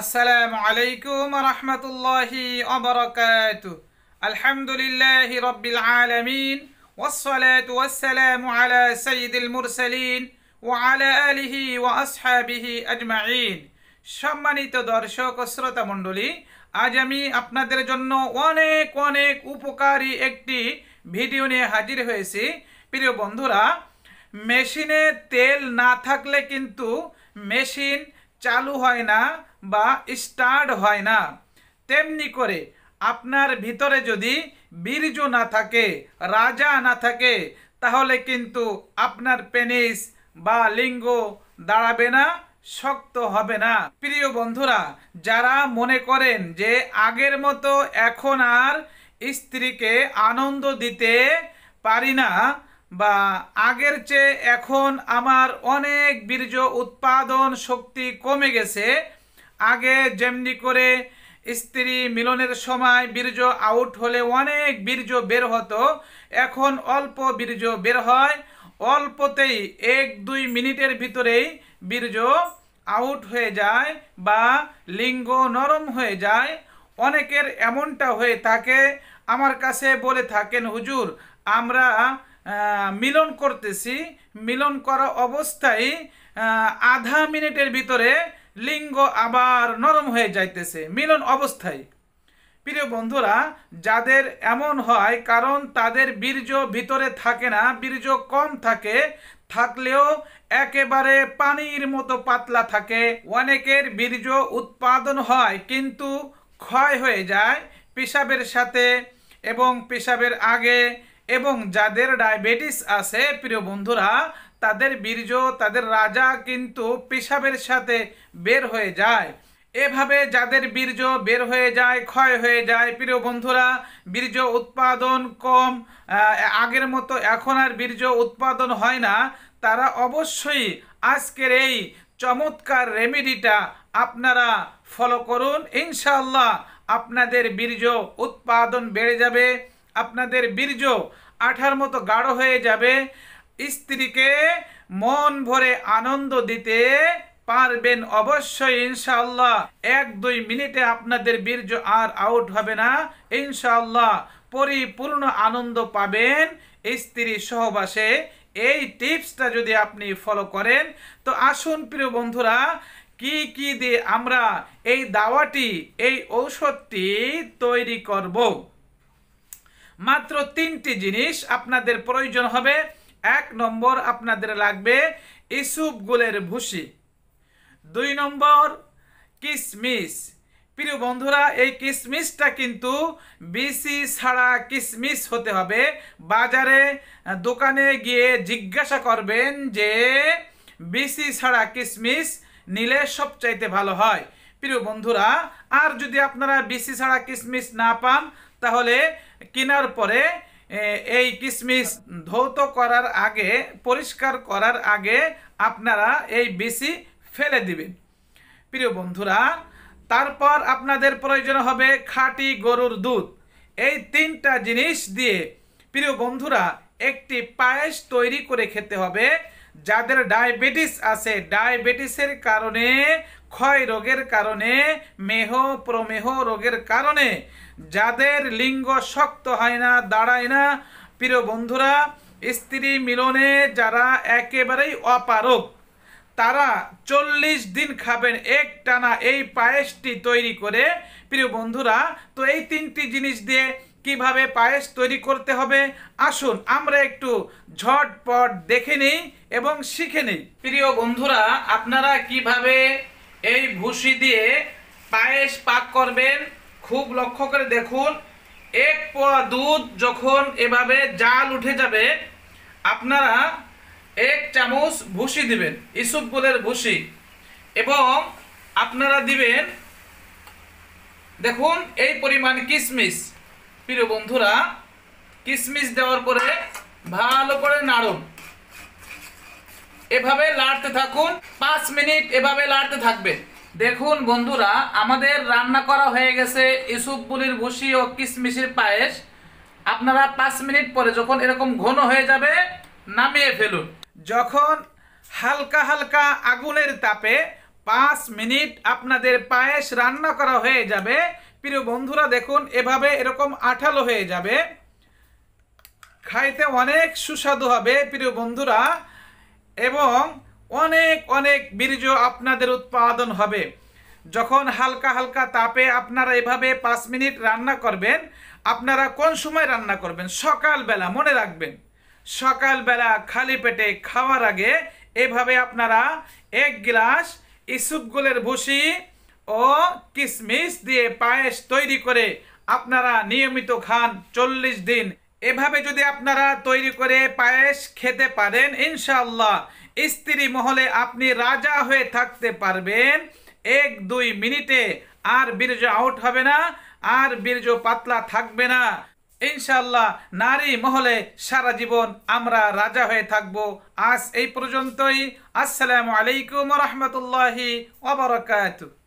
আসসালামু আলাইকুম রহমতুল্লাহি অবরকাত আলহামদুলিল্লাহ রবিল আলমিন والصلاة والسلام على سيد المرسلين وعلى آله وأصحابه أجمعين সম্মানিত দর্শক শ্রোতা মণ্ডলী আজ আমি আপনাদের জন্য অনেক অনেক উপকারী একটি ভিডিও নিয়ে হাজির হয়েছি প্রিয় বন্ধুরা মেশিনে তেল না থাকলে কিন্তু মেশিন চালু হয় না বা স্টার্ট হয় না তেমনি করে আপনার ভিতরে যদি বীর্য না থাকে রাজা না থাকে তাহলে কিন্তু আপনার পেনিস বা লিঙ্গ দাঁড়াবে না শক্ত হবে না প্রিয় বন্ধুরা যারা মনে করেন যে আগের মতো এখন আর স্ত্রীকে আনন্দ দিতে পারি না বা আগের চেয়ে এখন আমার অনেক বীর্য উৎপাদন শক্তি কমে গেছে আগে যেমনি করে স্ত্রী মিলনের সময় বীর্য আউট হলে অনেক বীর্য বের হতো এখন অল্প বীর্য বের হয় অল্পতেই এক দুই মিনিটের ভিতরেই বীর্য আউট হয়ে যায় বা লিঙ্গ নরম হয়ে যায় অনেকের এমনটা হয়ে থাকে আমার কাছে বলে থাকেন হুজুর আমরা মিলন করতেছি মিলন করা অবস্থায় আধা মিনিটের ভিতরে লিঙ্গ আবার নরম হয়ে যাইতেছে মিলন অবস্থায় প্রিয় বন্ধুরা যাদের এমন হয় কারণ তাদের বীর্য ভিতরে থাকে না বীর্য কম থাকে থাকলেও একেবারে পানির মতো পাতলা থাকে অনেকের বীর্য উৎপাদন হয় কিন্তু ক্ষয় হয়ে যায় পেশাবের সাথে এবং পেশাবের আগে এবং যাদের ডায়াবেটিস আছে প্রিয় বন্ধুরা তাদের বীর্য তাদের রাজা কিন্তু পেশাবের সাথে বের হয়ে যায় এভাবে যাদের বীর্য বের হয়ে যায় ক্ষয় হয়ে যায় প্রিয় বন্ধুরা বীর্য উৎপাদন কম আগের মতো এখন আর বীর্য উৎপাদন হয় না তারা অবশ্যই আজকের এই চমৎকার রেমেডিটা আপনারা ফলো করুন ইনশাল্লাহ আপনাদের বীর্য উৎপাদন বেড়ে যাবে আপনাদের বীর্য আঠার মতো গাঢ় হয়ে যাবে স্ত্রীকে মন ভরে আনন্দ দিতে পারবেন অবশ্যই ইনশাআল্লাহ এক দুই মিনিটে আপনাদের বীর্য আর আউট হবে না ইনশাআল্লাহ পরিপূর্ণ আনন্দ পাবেন স্ত্রী সহবাসে এই টিপসটা যদি আপনি ফলো করেন তো আসুন প্রিয় বন্ধুরা কি কি দিয়ে আমরা এই দাওয়াটি এই ঔষধটি তৈরি করব মাত্র তিনটি জিনিস আপনাদের প্রয়োজন হবে এক নম্বর আপনাদের লাগবে ইসুপ গুলের ভুসি দুই নম্বর কিসমিস প্রিয় বন্ধুরা এই কিসমিসটা কিন্তু বিসি ছাড়া কিসমিস হতে হবে বাজারে দোকানে গিয়ে জিজ্ঞাসা করবেন যে বিসি ছাড়া কিসমিস নিলে সবচাইতে ভালো হয় প্রিয় বন্ধুরা আর যদি আপনারা বিসি ছাড়া কিসমিস না পান তাহলে কেনার পরে এই কিসমিস ধৌত করার আগে পরিষ্কার করার আগে আপনারা এই বিসি ফেলে দিবেন প্রিয় বন্ধুরা তারপর আপনাদের প্রয়োজন হবে খাটি গরুর দুধ এই তিনটা জিনিস দিয়ে প্রিয় বন্ধুরা একটি পায়েস তৈরি করে খেতে হবে যাদের ডায়াবেটিস আছে ডায়াবেটিসের কারণে ক্ষয় রোগের কারণে মেহ প্রমেহ রোগের কারণে যাদের লিঙ্গ শক্ত হয় না দাঁড়ায় না প্রিয় বন্ধুরা স্ত্রী মিলনে যারা একেবারেই অপারক তারা চল্লিশ দিন খাবেন এক টানা এই পায়েসটি তৈরি করে প্রিয় বন্ধুরা তো এই তিনটি জিনিস দিয়ে কিভাবে পায়েস তৈরি করতে হবে আসুন আমরা একটু ঝটপট দেখে নিই এবং শিখে নিই প্রিয় বন্ধুরা আপনারা কিভাবে এই ভুসি দিয়ে পায়েস পাক করবেন খুব লক্ষ্য করে দেখুন এক পোয়া দুধ যখন এভাবে জাল উঠে যাবে আপনারা এক চামচ ভুসি দিবেন ইসুপগুলের ভুসি এবং আপনারা দিবেন দেখুন এই পরিমাণ কিশমিশ প্রিয় বন্ধুরা কিশমিশ দেওয়ার পরে ভালো করে নাড়ুন এভাবে লাড়তে থাকুন পাঁচ মিনিট এভাবে লাড়তে থাকবে দেখুন বন্ধুরা আমাদের রান্না করা হয়ে গেছে ইসুপগুলির ভুষি ও কিশমিশের পায়েস আপনারা পাঁচ মিনিট পরে যখন এরকম ঘন হয়ে যাবে নামিয়ে ফেলুন যখন হালকা হালকা আগুনের তাপে পাঁচ মিনিট আপনাদের পায়েস রান্না করা হয়ে যাবে প্রিয় বন্ধুরা দেখুন এভাবে এরকম আঠালো হয়ে যাবে খাইতে অনেক সুস্বাদু হবে প্রিয় বন্ধুরা এবং অনেক অনেক বীর্য আপনাদের উৎপাদন হবে যখন হালকা হালকা তাপে আপনারা এভাবে পাঁচ মিনিট রান্না করবেন আপনারা কোন সময় রান্না করবেন সকালবেলা মনে রাখবেন সকালবেলা খালি পেটে খাওয়ার আগে এভাবে আপনারা এক গ্লাস ইসুপগুলের ভুষি ও কিসমিস দিয়ে পায়েস তৈরি করে আপনারা নিয়মিত খান চল্লিশ দিন এভাবে যদি আপনারা তৈরি করে পায়েস খেতে পারেন ইনশাল্লাহ স্ত্রী মহলে আপনি রাজা হয়ে থাকতে পারবেন এক দুই মিনিটে আর বীর্য আউট হবে না আর বীর্য পাতলা থাকবে না ইনশাল্লাহ নারী মহলে সারা জীবন আমরা রাজা হয়ে থাকব আজ এই পর্যন্তই আসসালামু আলাইকুম রহমতুল্লাহি ওবরাকাতু